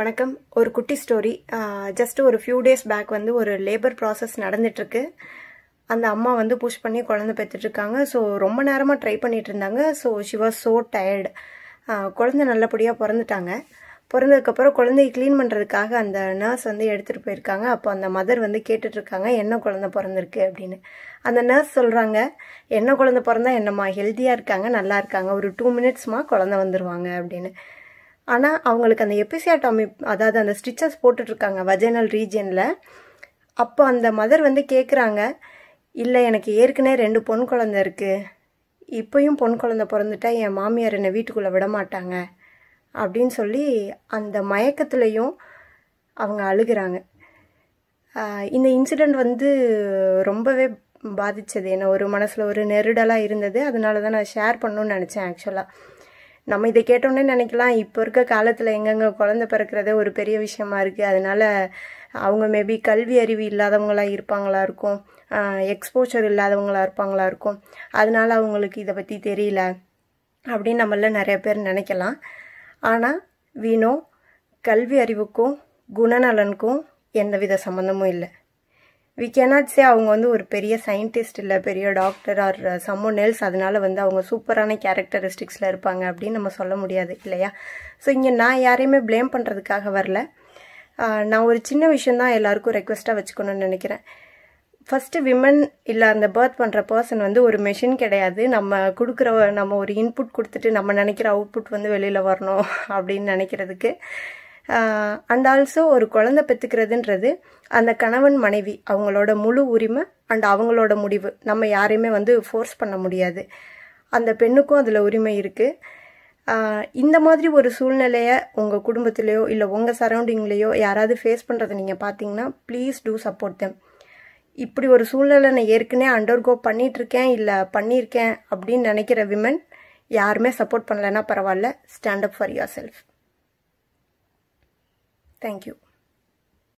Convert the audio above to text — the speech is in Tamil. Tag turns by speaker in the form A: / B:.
A: வணக்கம் ஒரு குட்டி ஸ்டோரி ஜஸ்ட் ஒரு ஃபியூ டேஸ் பேக் வந்து ஒரு லேபர் ப்ராசஸ் நடந்துட்டுருக்கு அந்த அம்மா வந்து புஷ் பண்ணி குழந்த பெற்றுட்ருக்காங்க ஸோ ரொம்ப நேரமாக ட்ரை பண்ணிகிட்டு இருந்தாங்க so she was so tired குழந்த நல்லபடியாக பிறந்துட்டாங்க பிறந்ததுக்கப்புறம் குழந்தைய க்ளீன் பண்ணுறதுக்காக அந்த நர்ஸ் வந்து எடுத்துகிட்டு போயிருக்காங்க அப்போ அந்த மதர் வந்து கேட்டுட்ருக்காங்க என்ன குழந்த பிறந்திருக்கு அப்படின்னு அந்த நர்ஸ் சொல்கிறாங்க என்ன குழந்த பிறந்தா என்னம்மா ஹெல்த்தியாக இருக்காங்க நல்லா இருக்காங்க ஒரு டூ மினிட்ஸ்மா குழந்த வந்துடுவாங்க அப்படின்னு ஆனால் அவங்களுக்கு அந்த எபிசியாட்டாமி அதாவது அந்த ஸ்டிச்சஸ் போட்டுட்ருக்காங்க வஜைனல் ரீஜியனில் அப்போ அந்த மதர் வந்து கேட்குறாங்க இல்லை எனக்கு ஏற்கனவே ரெண்டு பொன் குழந்த இருக்குது இப்போயும் பொன் குழந்த பிறந்துட்டா என் மாமியார் என்னை வீட்டுக்குள்ளே விட மாட்டாங்க அப்படின்னு சொல்லி அந்த மயக்கத்துலேயும் அவங்க அழுகிறாங்க இந்த இன்சிடெண்ட் வந்து ரொம்பவே பாதித்தது என்ன ஒரு மனசில் ஒரு நெருடலாக இருந்தது அதனால தான் நான் ஷேர் பண்ணணுன்னு நினச்சேன் ஆக்சுவலாக நம்ம இதை கேட்டோன்னே நினைக்கலாம் இப்போ இருக்க காலத்தில் எங்கெங்கே குழந்த பிறக்கிறது ஒரு பெரிய விஷயமா இருக்குது அதனால் அவங்க மேபி கல்வி அறிவு இல்லாதவங்களாக இருப்பாங்களா இருக்கும் எக்ஸ்போஷர் இல்லாதவங்களாக இருப்பாங்களா இருக்கும் அதனால் அவங்களுக்கு இதை பற்றி தெரியல அப்படின்னு நம்மள நிறைய பேர் நினைக்கலாம் ஆனால் வீணோ கல்வி அறிவுக்கும் குணநலனுக்கும் எந்தவித சம்மந்தமும் இல்லை வி கேனாட் சே அவங்க வந்து ஒரு பெரிய சயின்டிஸ்ட் இல்லை பெரிய டாக்டர் ஆர் சம்மன் எல்ஸ் அதனால வந்து அவங்க சூப்பரான கேரக்டரிஸ்டிக்ஸில் இருப்பாங்க அப்படின்னு நம்ம சொல்ல முடியாது இல்லையா ஸோ இங்கே நான் யாரையுமே ப்ளேம் பண்ணுறதுக்காக வரல uh, நான் ஒரு சின்ன விஷயந்தான் எல்லாருக்கும் ரெக்வெஸ்ட்டாக வச்சுக்கணும்னு நினைக்கிறேன் ஃபஸ்ட்டு விமன் இல்லை அந்த பேர்த் பண்ணுற பர்சன் வந்து ஒரு மெஷின் கிடையாது நம்ம கொடுக்குற நம்ம ஒரு இன்புட் கொடுத்துட்டு நம்ம நினைக்கிற அவுட்புட் வந்து வெளியில் வரணும் அப்படின்னு நினைக்கிறதுக்கு அண்ட் ஆல்சோ ஒரு குழந்தை பெற்றுக்கிறதுன்றது அந்த கணவன் மனைவி அவங்களோட முழு உரிமை அண்ட் அவங்களோட முடிவு நம்ம யாரையுமே வந்து ஃபோர்ஸ் பண்ண முடியாது அந்த பெண்ணுக்கும் அதில் உரிமை இருக்குது இந்த மாதிரி ஒரு சூழ்நிலையை உங்கள் குடும்பத்திலேயோ இல்லை உங்கள் சரௌண்டிங்லேயோ யாராவது ஃபேஸ் பண்ணுறதை நீங்கள் பார்த்தீங்கன்னா ப்ளீஸ் டூ சப்போர்ட் தெம் இப்படி ஒரு சூழ்நிலை நான் ஏற்கனவே அண்டர்கோ பண்ணிகிட்ருக்கேன் இல்லை பண்ணியிருக்கேன் அப்படின்னு நினைக்கிற விமன் யாருமே சப்போர்ட் பண்ணலைன்னா பரவாயில்ல stand up for yourself Thank you.